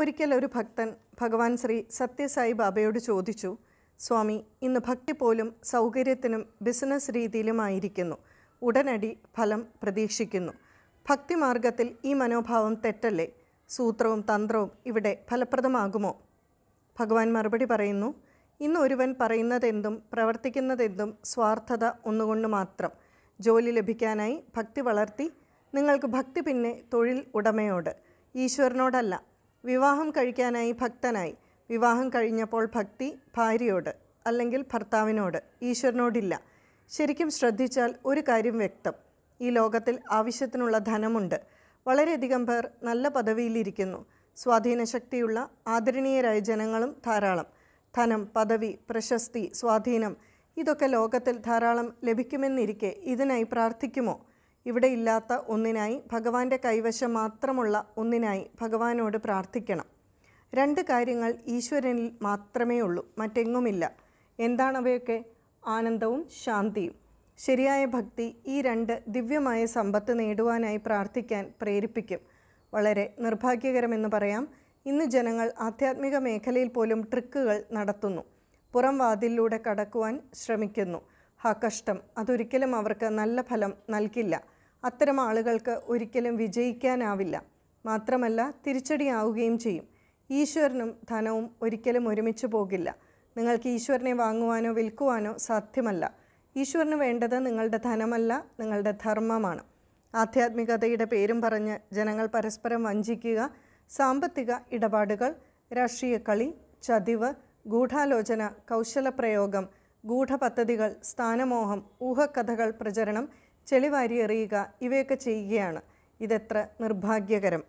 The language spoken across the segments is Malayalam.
ഒരിക്കൽ ഒരു ഭക്തൻ ഭഗവാൻ ശ്രീ സത്യസായി ബാബയോട് ചോദിച്ചു സ്വാമി ഇന്ന് ഭക്തി പോലും സൗകര്യത്തിനും ബിസിനസ് രീതിയിലുമായിരിക്കുന്നു ഉടനടി ഫലം പ്രതീക്ഷിക്കുന്നു ഭക്തിമാർഗത്തിൽ ഈ മനോഭാവം തെറ്റല്ലേ സൂത്രവും തന്ത്രവും ഇവിടെ ഫലപ്രദമാകുമോ ഭഗവാൻ മറുപടി പറയുന്നു ഇന്ന് ഒരുവൻ പറയുന്നതെന്തും പ്രവർത്തിക്കുന്നതെന്തും സ്വാർത്ഥത ഒന്നുകൊണ്ട് മാത്രം ജോലി ലഭിക്കാനായി ഭക്തി വളർത്തി നിങ്ങൾക്ക് ഭക്തി പിന്നെ തൊഴിൽ ഉടമയോട് ഈശ്വരനോടല്ല വിവാഹം കഴിക്കാനായി ഭക്തനായി വിവാഹം കഴിഞ്ഞപ്പോൾ ഭക്തി ഭാര്യയോട് അല്ലെങ്കിൽ ഭർത്താവിനോട് ഈശ്വരനോടില്ല ശരിക്കും ശ്രദ്ധിച്ചാൽ ഒരു കാര്യം വ്യക്തം ഈ ലോകത്തിൽ ആവശ്യത്തിനുള്ള ധനമുണ്ട് വളരെയധികം പേർ നല്ല പദവിയിലിരിക്കുന്നു സ്വാധീനശക്തിയുള്ള ആദരണീയരായ ജനങ്ങളും ധാരാളം ധനം പദവി പ്രശസ്തി സ്വാധീനം ഇതൊക്കെ ലോകത്തിൽ ധാരാളം ലഭിക്കുമെന്നിരിക്കെ ഇതിനായി പ്രാർത്ഥിക്കുമോ ഇവിടെ ഇല്ലാത്ത ഒന്നിനായി ഭഗവാന്റെ കൈവശം മാത്രമുള്ള ഒന്നിനായി ഭഗവാനോട് പ്രാർത്ഥിക്കണം രണ്ട് കാര്യങ്ങൾ ഈശ്വരനിൽ മാത്രമേ ഉള്ളൂ മറ്റെങ്ങുമില്ല എന്താണവയൊക്കെ ആനന്ദവും ശാന്തിയും ശരിയായ ഭക്തി ഈ രണ്ട് ദിവ്യമായ സമ്പത്ത് നേടുവാനായി പ്രാർത്ഥിക്കാൻ പ്രേരിപ്പിക്കും വളരെ നിർഭാഗ്യകരമെന്ന് പറയാം ഇന്ന് ജനങ്ങൾ ആധ്യാത്മിക മേഖലയിൽ പോലും ട്രിക്കുകൾ നടത്തുന്നു പുറം വാതിലിലൂടെ കടക്കുവാൻ ശ്രമിക്കുന്നു ആ കഷ്ടം അതൊരിക്കലും അവർക്ക് നല്ല ഫലം നൽകില്ല അത്തരം ആളുകൾക്ക് ഒരിക്കലും വിജയിക്കാനാവില്ല മാത്രമല്ല തിരിച്ചടിയാവുകയും ചെയ്യും ഈശ്വരനും ധനവും ഒരിക്കലും ഒരുമിച്ച് പോകില്ല നിങ്ങൾക്ക് ഈശ്വരനെ വാങ്ങുവാനോ വിൽക്കുവാനോ സാധ്യമല്ല ഈശ്വരന് വേണ്ടത് നിങ്ങളുടെ ധനമല്ല നിങ്ങളുടെ ധർമ്മമാണ് ആധ്യാത്മികതയുടെ പേരും പറഞ്ഞ് ജനങ്ങൾ പരസ്പരം വഞ്ചിക്കുക സാമ്പത്തിക ഇടപാടുകൾ രാഷ്ട്രീയ കളി ചതിവ് ഗൂഢാലോചന കൗശലപ്രയോഗം ഗൂഢപദ്ധതികൾ സ്ഥാനമോഹം ഊഹക്കഥകൾ പ്രചരണം ചെളിവാരി എറിയുക ഇവയൊക്കെ ചെയ്യുകയാണ് ഇതെത്ര നിർഭാഗ്യകരം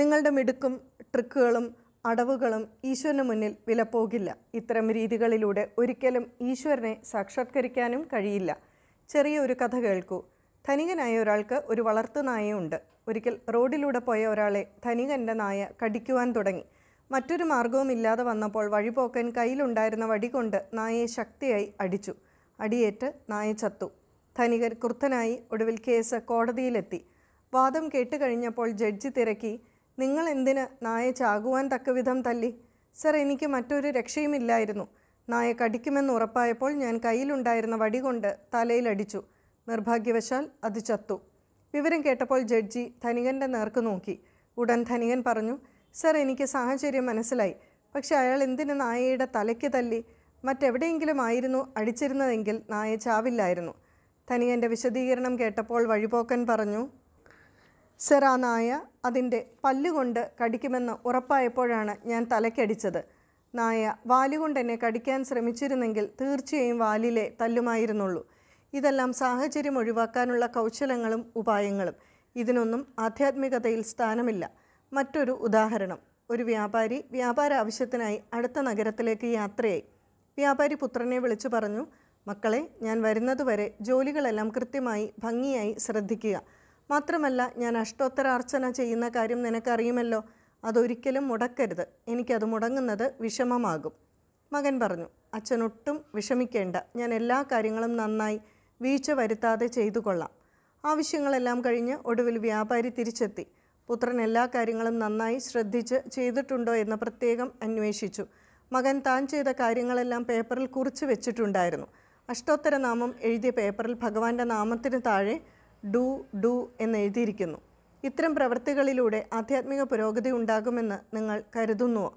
നിങ്ങളുടെ മിടുക്കും ട്രിക്കുകളും അടവുകളും ഈശ്വരന് മുന്നിൽ വിലപ്പോകില്ല ഇത്തരം രീതികളിലൂടെ ഒരിക്കലും ഈശ്വരനെ സാക്ഷാത്കരിക്കാനും കഴിയില്ല ചെറിയ ഒരു കഥ കേൾക്കൂ ധനികനായ ഒരാൾക്ക് ഒരു വളർത്തു നായയുണ്ട് ഒരിക്കൽ റോഡിലൂടെ പോയ ഒരാളെ ധനികൻ്റെ നായ കടിക്കുവാൻ തുടങ്ങി മറ്റൊരു മാർഗവുമില്ലാതെ വന്നപ്പോൾ വഴിപോക്കൻ കയ്യിലുണ്ടായിരുന്ന വടികൊണ്ട് നായയെ ശക്തിയായി അടിച്ചു അടിയേറ്റ് നായ ചത്തു ധനികർ കൃത്തനായി ഒടുവിൽ കേസ് കോടതിയിലെത്തി വാദം കേട്ടുകഴിഞ്ഞപ്പോൾ ജഡ്ജി തിരക്കി നിങ്ങൾ എന്തിന് നായ ചാകുവാൻ തക്കവിധം തല്ലി സർ എനിക്ക് മറ്റൊരു രക്ഷയുമില്ലായിരുന്നു നായ കടിക്കുമെന്ന് ഉറപ്പായപ്പോൾ ഞാൻ കയ്യിലുണ്ടായിരുന്ന വടി കൊണ്ട് തലയിലടിച്ചു നിർഭാഗ്യവശാൽ അത് ചത്തു വിവരം കേട്ടപ്പോൾ ജഡ്ജി ധനികൻ്റെ നേർക്ക് നോക്കി ഉടൻ ധനികൻ പറഞ്ഞു സർ എനിക്ക് സാഹചര്യം മനസ്സിലായി പക്ഷെ അയാൾ എന്തിനു നായയുടെ തലയ്ക്ക് തല്ലി മറ്റെവിടെയെങ്കിലും ആയിരുന്നു അടിച്ചിരുന്നതെങ്കിൽ നായ ചാവില്ലായിരുന്നു എൻ്റെ വിശദീകരണം കേട്ടപ്പോൾ വഴിപോക്കൻ പറഞ്ഞു സർ ആ നായ അതിൻ്റെ പല്ലുകൊണ്ട് കടിക്കുമെന്ന് ഉറപ്പായപ്പോഴാണ് ഞാൻ തലയ്ക്കടിച്ചത് നായ വാലുകൊണ്ട് എന്നെ കടിക്കാൻ ശ്രമിച്ചിരുന്നെങ്കിൽ തീർച്ചയായും വാലിലെ തല്ലുമായിരുന്നുള്ളൂ ഇതെല്ലാം സാഹചര്യം ഒഴിവാക്കാനുള്ള കൗശലങ്ങളും ഉപായങ്ങളും ഇതിനൊന്നും ആധ്യാത്മികതയിൽ സ്ഥാനമില്ല മറ്റൊരു ഉദാഹരണം ഒരു വ്യാപാരി വ്യാപാര ആവശ്യത്തിനായി അടുത്ത നഗരത്തിലേക്ക് യാത്രയായി വ്യാപാരി പുത്രനെ വിളിച്ചു പറഞ്ഞു മക്കളെ ഞാൻ വരുന്നതുവരെ ജോലികളെല്ലാം കൃത്യമായി ഭംഗിയായി ശ്രദ്ധിക്കുക മാത്രമല്ല ഞാൻ അഷ്ടോത്തരാർച്ചന ചെയ്യുന്ന കാര്യം നിനക്കറിയുമല്ലോ അതൊരിക്കലും മുടക്കരുത് എനിക്കത് മുടങ്ങുന്നത് വിഷമമാകും മകൻ പറഞ്ഞു അച്ഛനൊട്ടും വിഷമിക്കേണ്ട ഞാൻ എല്ലാ കാര്യങ്ങളും നന്നായി വീഴ്ച വരുത്താതെ ചെയ്തു കൊള്ളാം ആവശ്യങ്ങളെല്ലാം കഴിഞ്ഞ് ഒടുവിൽ വ്യാപാരി തിരിച്ചെത്തി പുത്രൻ എല്ലാ കാര്യങ്ങളും നന്നായി ശ്രദ്ധിച്ച് ചെയ്തിട്ടുണ്ടോ എന്ന് പ്രത്യേകം അന്വേഷിച്ചു മകൻ താൻ ചെയ്ത കാര്യങ്ങളെല്ലാം പേപ്പറിൽ കുറിച്ചു വെച്ചിട്ടുണ്ടായിരുന്നു അഷ്ടോത്തരനാമം എഴുതിയ പേപ്പറിൽ ഭഗവാന്റെ നാമത്തിന് താഴെ ഡു ഡു എന്ന് എഴുതിയിരിക്കുന്നു ഇത്തരം പ്രവൃത്തികളിലൂടെ ആധ്യാത്മിക പുരോഗതി ഉണ്ടാകുമെന്ന് നിങ്ങൾ കരുതുന്നുവോ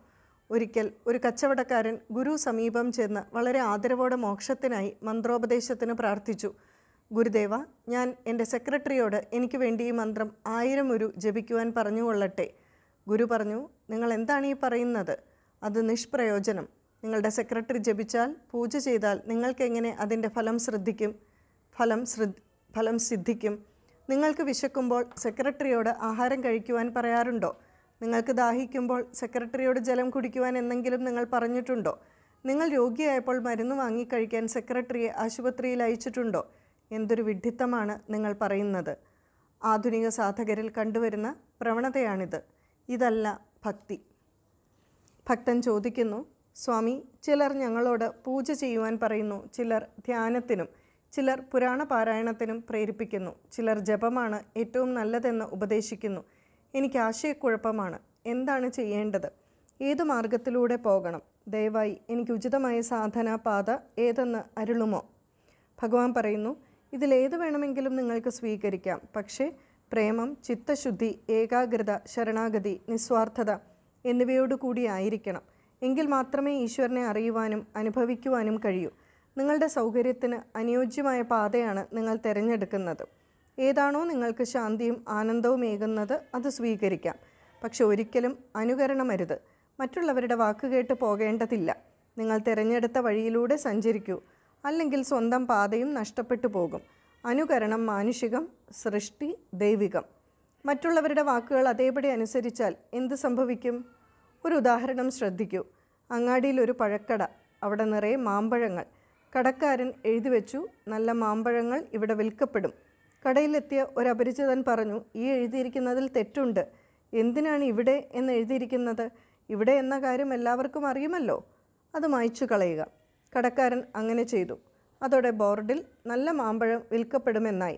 ഒരിക്കൽ ഒരു കച്ചവടക്കാരൻ ഗുരു സമീപം ചെന്ന് വളരെ ആദരവോടെ മോക്ഷത്തിനായി മന്ത്രോപദേശത്തിന് പ്രാർത്ഥിച്ചു ഗുരുദേവ ഞാൻ എൻ്റെ സെക്രട്ടറിയോട് എനിക്ക് വേണ്ടി ഈ മന്ത്രം ആയിരം ഒരു ജപിക്കുവാൻ പറഞ്ഞുകൊള്ളട്ടെ ഗുരു പറഞ്ഞു നിങ്ങൾ എന്താണ് ഈ പറയുന്നത് അത് നിഷ്പ്രയോജനം നിങ്ങളുടെ സെക്രട്ടറി ജപിച്ചാൽ പൂജ ചെയ്താൽ നിങ്ങൾക്കെങ്ങനെ അതിൻ്റെ ഫലം ശ്രദ്ധിക്കും ഫലം ശ്രദ്ധ ഫലം സിദ്ധിക്കും നിങ്ങൾക്ക് വിശക്കുമ്പോൾ സെക്രട്ടറിയോട് ആഹാരം കഴിക്കുവാൻ പറയാറുണ്ടോ നിങ്ങൾക്ക് ദാഹിക്കുമ്പോൾ സെക്രട്ടറിയോട് ജലം കുടിക്കുവാൻ എന്തെങ്കിലും നിങ്ങൾ പറഞ്ഞിട്ടുണ്ടോ നിങ്ങൾ രോഗിയായപ്പോൾ മരുന്ന് വാങ്ങിക്കഴിക്കാൻ സെക്രട്ടറിയെ ആശുപത്രിയിൽ അയച്ചിട്ടുണ്ടോ എന്തൊരു വിഡ്ഢിത്തമാണ് നിങ്ങൾ പറയുന്നത് ആധുനിക സാധകരിൽ കണ്ടുവരുന്ന പ്രവണതയാണിത് ഇതല്ല ഭക്തി ഭക്തൻ ചോദിക്കുന്നു സ്വാമി ചിലർ ഞങ്ങളോട് പൂജ ചെയ്യുവാൻ പറയുന്നു ചിലർ ധ്യാനത്തിനും ചിലർ പുരാണ പാരായണത്തിനും പ്രേരിപ്പിക്കുന്നു ചിലർ ജപമാണ് ഏറ്റവും നല്ലതെന്ന് ഉപദേശിക്കുന്നു എനിക്ക് ആശയക്കുഴപ്പമാണ് എന്താണ് ചെയ്യേണ്ടത് ഏതു മാർഗത്തിലൂടെ പോകണം ദയവായി എനിക്ക് ഉചിതമായ പാത ഏതെന്ന് അരുളുമോ ഭഗവാൻ പറയുന്നു ഇതിലേത് വേണമെങ്കിലും നിങ്ങൾക്ക് സ്വീകരിക്കാം പക്ഷേ പ്രേമം ചിത്തശുദ്ധി ഏകാഗ്രത ശരണാഗതി നിസ്വാർത്ഥത എന്നിവയോടുകൂടി ആയിരിക്കണം എങ്കിൽ മാത്രമേ ഈശ്വരനെ അറിയുവാനും അനുഭവിക്കുവാനും കഴിയൂ നിങ്ങളുടെ സൗകര്യത്തിന് അനുയോജ്യമായ പാതയാണ് നിങ്ങൾ തിരഞ്ഞെടുക്കുന്നത് ഏതാണോ നിങ്ങൾക്ക് ശാന്തിയും ആനന്ദവും ഏകുന്നത് അത് സ്വീകരിക്കാം പക്ഷെ ഒരിക്കലും അനുകരണമരുത് മറ്റുള്ളവരുടെ വാക്കുകേട്ട് പോകേണ്ടതില്ല നിങ്ങൾ തിരഞ്ഞെടുത്ത വഴിയിലൂടെ സഞ്ചരിക്കൂ അല്ലെങ്കിൽ സ്വന്തം പാതയും നഷ്ടപ്പെട്ടു പോകും അനുകരണം മാനുഷികം സൃഷ്ടി ദൈവികം മറ്റുള്ളവരുടെ വാക്കുകൾ അതേപടി അനുസരിച്ചാൽ എന്ത് സംഭവിക്കും ഒരു ഉദാഹരണം ശ്രദ്ധിക്കൂ അങ്ങാടിയിൽ ഒരു പഴക്കട അവിടെ നിറയെ മാമ്പഴങ്ങൾ കടക്കാരൻ എഴുതി വെച്ചു നല്ല മാമ്പഴങ്ങൾ ഇവിടെ വിൽക്കപ്പെടും കടയിലെത്തിയ ഒരു അപരിചിതൻ പറഞ്ഞു ഈ എഴുതിയിരിക്കുന്നതിൽ തെറ്റുണ്ട് എന്തിനാണ് ഇവിടെ എന്ന് എഴുതിയിരിക്കുന്നത് ഇവിടെ എന്ന കാര്യം എല്ലാവർക്കും അറിയുമല്ലോ അത് മായ്ച്ചു കളയുക കടക്കാരൻ അങ്ങനെ ചെയ്തു അതോടെ ബോർഡിൽ നല്ല മാമ്പഴം വിൽക്കപ്പെടുമെന്നായി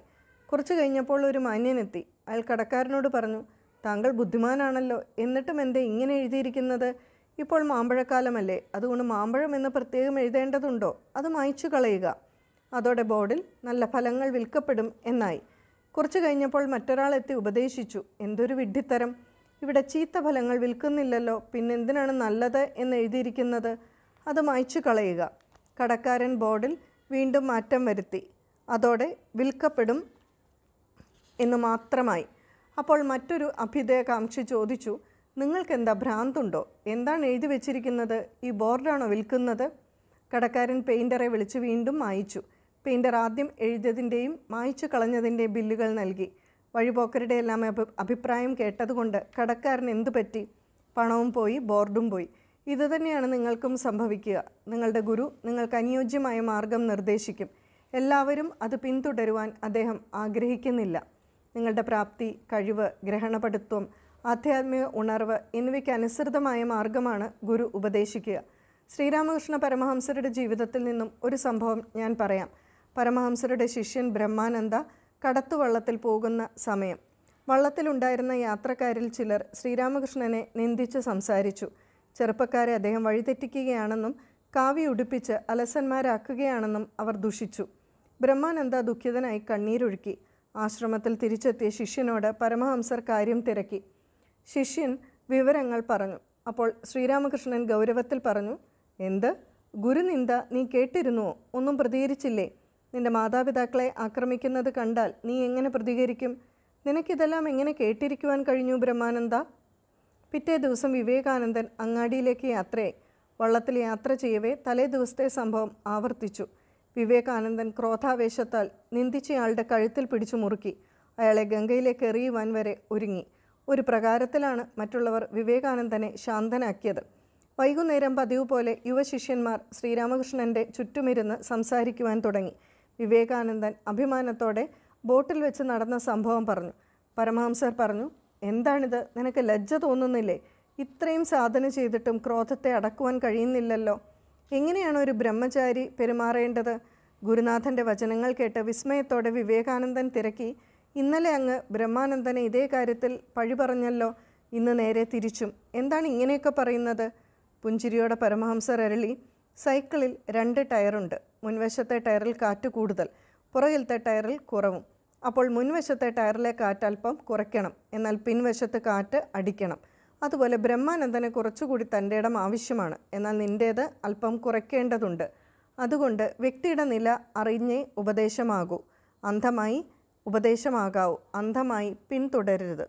കുറച്ചു കഴിഞ്ഞപ്പോൾ ഒരു മാന്യനെത്തി അയാൾ കടക്കാരനോട് പറഞ്ഞു താങ്കൾ ബുദ്ധിമാനാണല്ലോ എന്നിട്ടും എന്തേ ഇങ്ങനെ എഴുതിയിരിക്കുന്നത് ഇപ്പോൾ മാമ്പഴക്കാലമല്ലേ അതുകൊണ്ട് മാമ്പഴം എന്ന് പ്രത്യേകം എഴുതേണ്ടതുണ്ടോ അത് മായ്ച്ചു കളയുക അതോടെ ബോർഡിൽ നല്ല ഫലങ്ങൾ വിൽക്കപ്പെടും എന്നായി കുറച്ചു കഴിഞ്ഞപ്പോൾ മറ്റൊരാൾ എത്തി ഉപദേശിച്ചു എന്തൊരു വിഡ്ഢിത്തരം ഇവിടെ ചീത്ത ഫലങ്ങൾ വിൽക്കുന്നില്ലല്ലോ പിന്നെന്തിനാണ് നല്ലത് എന്ന് എഴുതിയിരിക്കുന്നത് അത് മായ്ച്ചു കളയുക കടക്കാരൻ ബോർഡിൽ വീണ്ടും മാറ്റം വരുത്തി അതോടെ വിൽക്കപ്പെടും എന്ന് മാത്രമായി അപ്പോൾ മറ്റൊരു അഭ്യുദയകാംക്ഷി ചോദിച്ചു നിങ്ങൾക്കെന്താ ഭ്രാന്തുണ്ടോ എന്താണ് എഴുതി വെച്ചിരിക്കുന്നത് ഈ ബോർഡാണോ വിൽക്കുന്നത് കടക്കാരൻ പെയിൻ്ററെ വിളിച്ച് വീണ്ടും മായിച്ചു പെയിൻ്റർ ആദ്യം എഴുതിയതിൻ്റെയും മായിച്ചു കളഞ്ഞതിൻ്റെയും ബില്ലുകൾ നൽകി വഴിപോക്കരുടെ എല്ലാം അഭിപ്രായം കേട്ടതുകൊണ്ട് കടക്കാരൻ എന്തു പറ്റി പണവും പോയി ബോർഡും പോയി ഇതുതന്നെയാണ് നിങ്ങൾക്കും സംഭവിക്കുക നിങ്ങളുടെ ഗുരു നിങ്ങൾക്ക് അനുയോജ്യമായ മാർഗം നിർദ്ദേശിക്കും എല്ലാവരും അത് പിന്തുടരുവാൻ അദ്ദേഹം ആഗ്രഹിക്കുന്നില്ല നിങ്ങളുടെ പ്രാപ്തി കഴിവ് ഗ്രഹണപടുത്വം ആധ്യാത്മിക ഉണർവ് എന്നിവയ്ക്ക് മാർഗമാണ് ഗുരു ഉപദേശിക്കുക ശ്രീരാമകൃഷ്ണ പരമഹംസരുടെ ജീവിതത്തിൽ നിന്നും ഒരു സംഭവം ഞാൻ പറയാം പരമഹംസരുടെ ശിഷ്യൻ ബ്രഹ്മാനന്ദ കടത്തുവള്ളത്തിൽ പോകുന്ന സമയം വള്ളത്തിലുണ്ടായിരുന്ന യാത്രക്കാരിൽ ചിലർ ശ്രീരാമകൃഷ്ണനെ നിന്ദിച്ച് സംസാരിച്ചു ചെറുപ്പക്കാരെ അദ്ദേഹം വഴിതെറ്റിക്കുകയാണെന്നും കാവി ഉടുപ്പിച്ച് അലസന്മാരാക്കുകയാണെന്നും അവർ ദുഷിച്ചു ബ്രഹ്മാനന്ദ ദുഃഖിതനായി കണ്ണീരൊഴുക്കി ആശ്രമത്തിൽ തിരിച്ചെത്തിയ ശിഷ്യനോട് പരമഹംസർ കാര്യം തിരക്കി ശിഷ്യൻ വിവരങ്ങൾ പറഞ്ഞു അപ്പോൾ ശ്രീരാമകൃഷ്ണൻ ഗൗരവത്തിൽ പറഞ്ഞു എന്ത് ഗുരുനിന്ദ നീ കേട്ടിരുന്നുവോ ഒന്നും പ്രതികരിച്ചില്ലേ നിന്റെ മാതാപിതാക്കളെ ആക്രമിക്കുന്നത് കണ്ടാൽ നീ എങ്ങനെ പ്രതികരിക്കും നിനക്കിതെല്ലാം എങ്ങനെ കേട്ടിരിക്കുവാൻ കഴിഞ്ഞു ബ്രഹ്മാനന്ദ പിറ്റേ ദിവസം വിവേകാനന്ദൻ അങ്ങാടിയിലേക്ക് യാത്രയായി വള്ളത്തിൽ യാത്ര ചെയ്യവേ തലേ ദിവസത്തെ സംഭവം ആവർത്തിച്ചു വിവേകാനന്ദൻ ക്രോധാവേശത്താൽ നിന്ദിച്ചയാളുടെ കഴുത്തിൽ പിടിച്ചു മുറുക്കി അയാളെ ഗംഗയിലേക്ക് എറിയുവാൻ വരെ ഒരുങ്ങി ഒരു പ്രകാരത്തിലാണ് മറ്റുള്ളവർ വിവേകാനന്ദനെ ശാന്തനാക്കിയത് വൈകുന്നേരം പതിവ് പോലെ യുവശിഷ്യന്മാർ ശ്രീരാമകൃഷ്ണൻ്റെ ചുറ്റുമിരുന്ന് സംസാരിക്കുവാൻ തുടങ്ങി വിവേകാനന്ദൻ അഭിമാനത്തോടെ ബോട്ടിൽ വെച്ച് നടന്ന സംഭവം പറഞ്ഞു പരമഹംസർ പറഞ്ഞു എന്താണിത് നിനക്ക് ലജ്ജ തോന്നുന്നില്ലേ ഇത്രയും സാധന ചെയ്തിട്ടും ക്രോധത്തെ അടക്കുവാൻ കഴിയുന്നില്ലല്ലോ എങ്ങനെയാണ് ഒരു ബ്രഹ്മചാരി പെരുമാറേണ്ടത് ഗുരുനാഥൻ്റെ വചനങ്ങൾ കേട്ട് വിസ്മയത്തോടെ വിവേകാനന്ദൻ തിരക്കി ഇന്നലെ അങ്ങ് ബ്രഹ്മാനന്ദനെ ഇതേ കാര്യത്തിൽ പഴി പറഞ്ഞല്ലോ ഇന്ന് നേരെ തിരിച്ചും എന്താണ് ഇങ്ങനെയൊക്കെ പറയുന്നത് പുഞ്ചിരിയോടെ പരമഹംസർ അരളി സൈക്കിളിൽ രണ്ട് ടയറുണ്ട് മുൻവശത്തെ ടയറിൽ കാറ്റ് കൂടുതൽ പുറകിലത്തെ ടയറിൽ കുറവും അപ്പോൾ മുൻവശത്തെ ടയറിലെ കാറ്റ് അല്പം കുറയ്ക്കണം എന്നാൽ പിൻവശത്ത് കാറ്റ് അടിക്കണം അതുപോലെ ബ്രഹ്മാനന്ദന് കുറച്ചുകൂടി തൻ്റെ ഇടം ആവശ്യമാണ് എന്നാൽ നിൻ്റേത് അല്പം കുറയ്ക്കേണ്ടതുണ്ട് അതുകൊണ്ട് വ്യക്തിയുടെ നില അറിഞ്ഞേ ഉപദേശമാകൂ അന്ധമായി ഉപദേശമാകാവൂ അന്ധമായി പിന്തുടരരുത്